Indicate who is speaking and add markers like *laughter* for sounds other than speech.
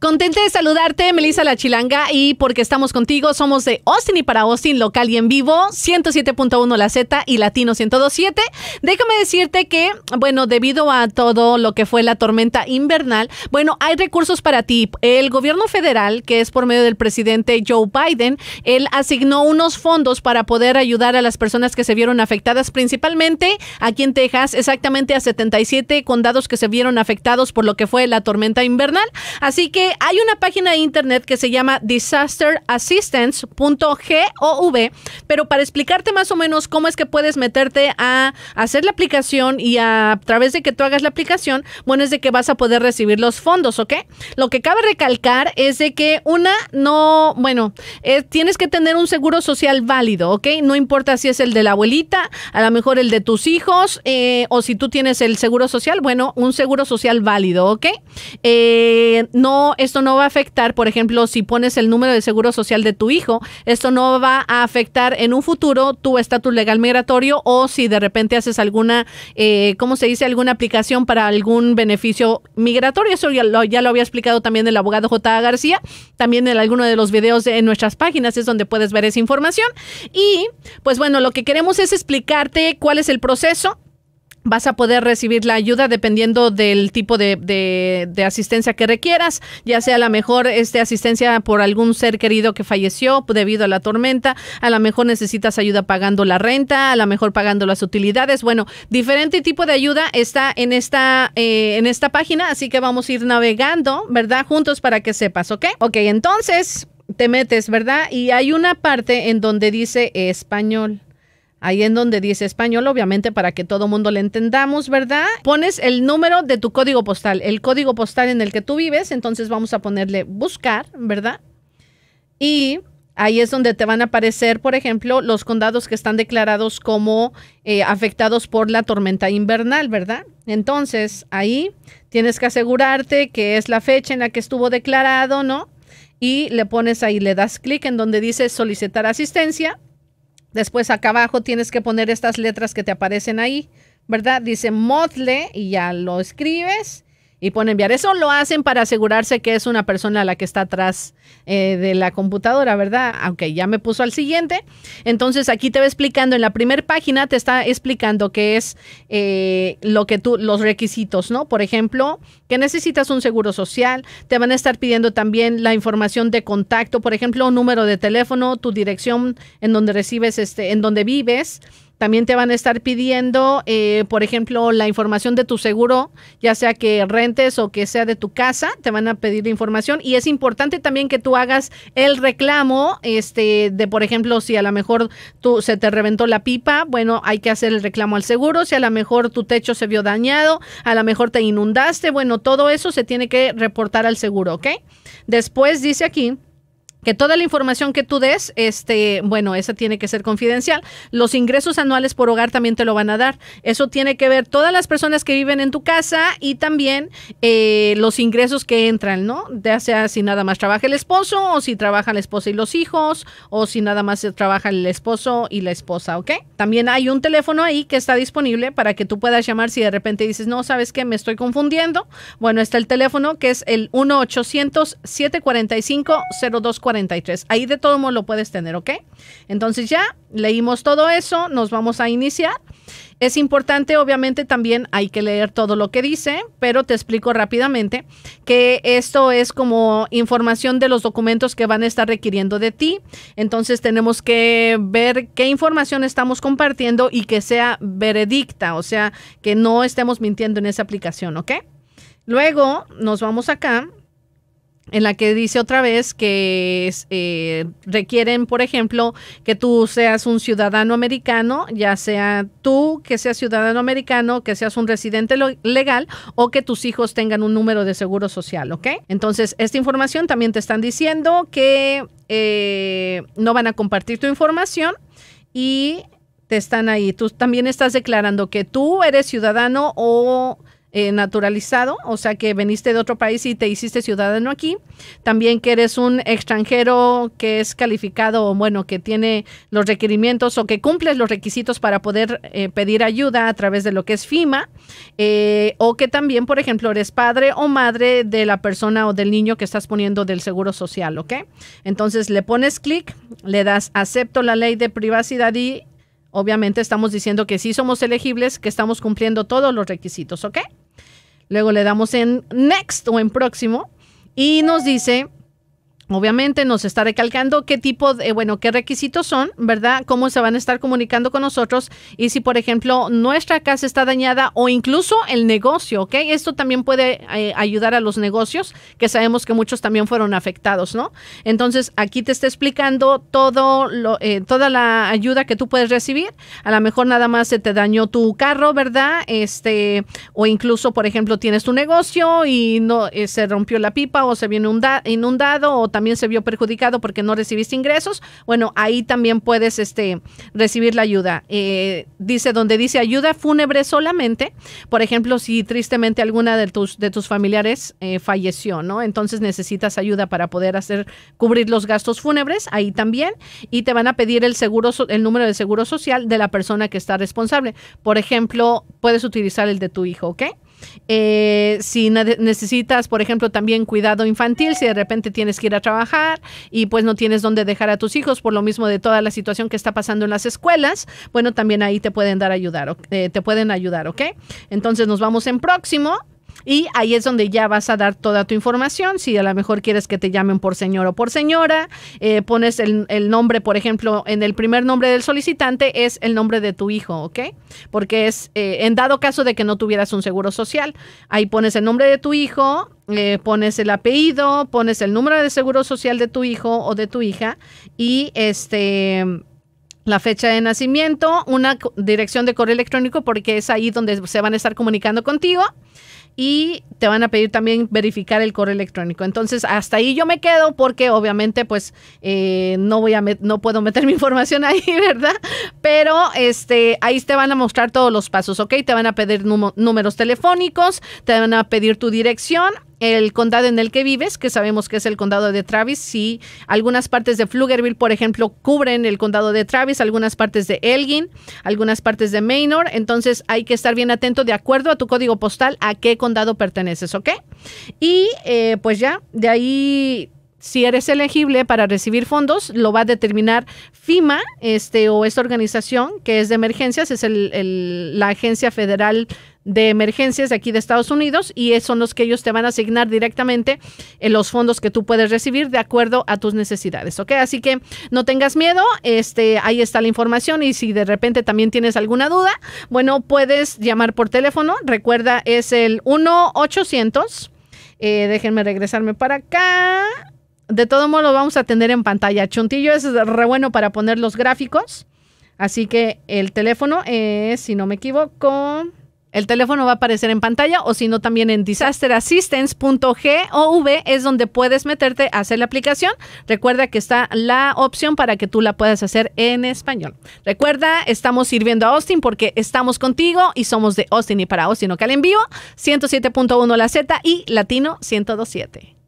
Speaker 1: Contenta de saludarte, Melissa La Chilanga, y porque estamos contigo, somos de Austin y para Austin, local y en vivo, 107.1 La Z y Latino 102.7. Déjame decirte que, bueno, debido a todo lo que fue la tormenta invernal, bueno, hay recursos para ti. El gobierno federal, que es por medio del presidente Joe Biden, él asignó unos fondos para poder ayudar a las personas que se vieron afectadas, principalmente aquí en Texas, exactamente a 77 condados que se vieron afectados por lo que fue la tormenta invernal. Así que hay una página de internet que se llama disasterassistance.gov, pero para explicarte más o menos cómo es que puedes meterte a hacer la aplicación y a, través de que tú hagas la aplicación, bueno, es de que vas a poder recibir los fondos, ¿ok? Lo que cabe recalcar es de que una, no, bueno, eh, tienes que tener un seguro social válido, ¿ok? No importa si es el de la abuelita, a lo mejor el de tus hijos, eh, o si tú tienes el seguro social, bueno, un seguro social válido, ¿ok? Eh, no esto no va a afectar, por ejemplo, si pones el número de seguro social de tu hijo, esto no va a afectar en un futuro tu estatus legal migratorio o si de repente haces alguna, eh, ¿cómo se dice? Alguna aplicación para algún beneficio migratorio. Eso ya lo, ya lo había explicado también el abogado J. García. También en alguno de los videos de, en nuestras páginas es donde puedes ver esa información. Y pues bueno, lo que queremos es explicarte cuál es el proceso Vas a poder recibir la ayuda dependiendo del tipo de, asistencia que requieras, ya sea a la mejor este, asistencia por algún ser querido que falleció debido a la tormenta, a lo mejor necesitas ayuda pagando la renta, a lo mejor pagando las utilidades. Bueno, diferente tipo de ayuda está en esta, eh, en esta página, así que vamos a ir navegando, ¿verdad? Juntos para que sepas, ¿ok? Ok, entonces te metes, ¿verdad? Y hay una parte en donde dice español. Ahí en donde dice español, obviamente para que todo mundo le entendamos, ¿verdad? Pones el número de tu código postal, el código postal en el que tú vives, entonces vamos a ponerle buscar, ¿verdad? Y ahí es donde te van a aparecer, por ejemplo, los condados que están declarados como eh, afectados por la tormenta invernal, ¿verdad? Entonces, ahí tienes que asegurarte que es la fecha en la que estuvo declarado, ¿no? Y le pones ahí, le das clic en donde dice solicitar asistencia Después acá abajo tienes que poner estas letras que te aparecen ahí, ¿verdad? Dice MOTLE y ya lo escribes y pone enviar. Eso lo hacen para asegurarse que es una persona la que está atrás eh, de la computadora, ¿verdad? Aunque ya me puso al siguiente. Entonces aquí te va explicando, en la primera página te está explicando qué es eh, lo que tú, los requisitos, ¿no? Por ejemplo, que necesitas un seguro social, te van a estar pidiendo también la información de contacto, por ejemplo, un número de teléfono, tu dirección en donde recibes, este, en donde vives también te van a estar pidiendo, eh, por ejemplo, la información de tu seguro, ya sea que rentes o que sea de tu casa, te van a pedir la información. Y es importante también que tú hagas el reclamo, este, de por ejemplo, si a lo mejor tú se te reventó la pipa, bueno, hay que hacer el reclamo al seguro. Si a lo mejor tu techo se vio dañado, a lo mejor te inundaste, bueno, todo eso se tiene que reportar al seguro, ¿ok? Después dice aquí que toda la información que tú des, este, bueno, esa tiene que ser confidencial. Los ingresos anuales por hogar también te lo van a dar. Eso tiene que ver todas las personas que viven en tu casa y también eh, los ingresos que entran, ¿no? Ya sea si nada más trabaja el esposo o si trabaja la esposa y los hijos o si nada más trabaja el esposo y la esposa, ¿ok? También hay un teléfono ahí que está disponible para que tú puedas llamar si de repente dices, no, sabes qué? me estoy confundiendo. Bueno, está el teléfono que es el 1 800 745 024 Ahí de todo modo lo puedes tener, ¿ok? Entonces ya leímos todo eso, nos vamos a iniciar. Es importante, obviamente, también hay que leer todo lo que dice, pero te explico rápidamente que esto es como información de los documentos que van a estar requiriendo de ti. Entonces tenemos que ver qué información estamos compartiendo y que sea veredicta, o sea, que no estemos mintiendo en esa aplicación, ¿ok? Luego nos vamos acá en la que dice otra vez que eh, requieren, por ejemplo, que tú seas un ciudadano americano, ya sea tú que seas ciudadano americano, que seas un residente legal o que tus hijos tengan un número de seguro social, ¿ok? Entonces, esta información también te están diciendo que eh, no van a compartir tu información y te están ahí. Tú también estás declarando que tú eres ciudadano o eh, naturalizado, o sea que veniste de otro país y te hiciste ciudadano aquí. También que eres un extranjero que es calificado o bueno, que tiene los requerimientos o que cumples los requisitos para poder eh, pedir ayuda a través de lo que es FIMA. Eh, o que también, por ejemplo, eres padre o madre de la persona o del niño que estás poniendo del seguro social, ¿ok? Entonces le pones clic, le das acepto la ley de privacidad y... Obviamente estamos diciendo que sí somos elegibles, que estamos cumpliendo todos los requisitos, ¿ok? Luego le damos en next o en próximo y nos dice Obviamente nos está recalcando qué tipo de, bueno, qué requisitos son, ¿verdad? Cómo se van a estar comunicando con nosotros y si, por ejemplo, nuestra casa está dañada o incluso el negocio, ¿ok? Esto también puede eh, ayudar a los negocios, que sabemos que muchos también fueron afectados, ¿no? Entonces, aquí te está explicando todo eh, toda la ayuda que tú puedes recibir. A lo mejor nada más se te dañó tu carro, ¿verdad? Este, o incluso, por ejemplo, tienes tu negocio y no eh, se rompió la pipa o se viene inundado o también también se vio perjudicado porque no recibiste ingresos, bueno, ahí también puedes este, recibir la ayuda. Eh, dice, donde dice ayuda fúnebre solamente, por ejemplo, si tristemente alguna de tus, de tus familiares eh, falleció, ¿no? Entonces necesitas ayuda para poder hacer, cubrir los gastos fúnebres, ahí también, y te van a pedir el seguro, el número de seguro social de la persona que está responsable. Por ejemplo, puedes utilizar el de tu hijo, ¿ok? Eh, si necesitas, por ejemplo, también cuidado infantil, si de repente tienes que ir a trabajar y pues no tienes dónde dejar a tus hijos por lo mismo de toda la situación que está pasando en las escuelas, bueno, también ahí te pueden dar ayudar, eh, te pueden ayudar, ¿ok? Entonces nos vamos en próximo. Y ahí es donde ya vas a dar toda tu información. Si a lo mejor quieres que te llamen por señor o por señora, eh, pones el, nombre, por ejemplo, en el primer nombre del solicitante es el nombre de tu hijo, ¿ok? Porque es, eh, en dado caso de que no tuvieras un seguro social, ahí pones el nombre de tu hijo, eh, pones el apellido, pones el número de seguro social de tu hijo o de tu hija y este la fecha de nacimiento, una dirección de correo electrónico porque es ahí donde se van a estar comunicando contigo y te van a pedir también verificar el correo electrónico. Entonces, hasta ahí yo me quedo porque obviamente pues eh, no voy a no puedo meter *laughs* mi información ahí, *laughs* ¿verdad? Pero este ahí te van a mostrar todos los pasos, ¿ok? Te van a pedir números telefónicos, te van a pedir tu dirección el condado en el que vives, que sabemos que es el condado de Travis, si algunas partes de flugerville por ejemplo, cubren el condado de Travis, algunas partes de Elgin, algunas partes de Maynor, entonces hay que estar bien atento de acuerdo a tu código postal a qué condado perteneces, ¿ok? Y eh, pues ya, de ahí si eres elegible para recibir fondos, lo va a determinar FIMA este, o esta organización que es de emergencias, es el, la agencia federal de emergencias de aquí de Estados Unidos y son los que ellos te van a asignar directamente en eh, los fondos que tú puedes recibir de acuerdo a tus necesidades, ¿ok? Así que no tengas miedo, este, ahí está la información y si de repente también tienes alguna duda, bueno, puedes llamar por teléfono, recuerda es el 1-800, eh, déjenme regresarme para acá. De todo modo vamos a tener en pantalla. Chuntillo es re bueno para poner los gráficos. Así que el teléfono es, si no me equivoco, el teléfono va a aparecer en pantalla o si no también en disasterassistance.gov es donde puedes meterte a hacer la aplicación. Recuerda que está la opción para que tú la puedas hacer en español. Recuerda, estamos sirviendo a Austin porque estamos contigo y somos de Austin y para Austin Ocal en vivo 107.1 la Z y Latino 1027.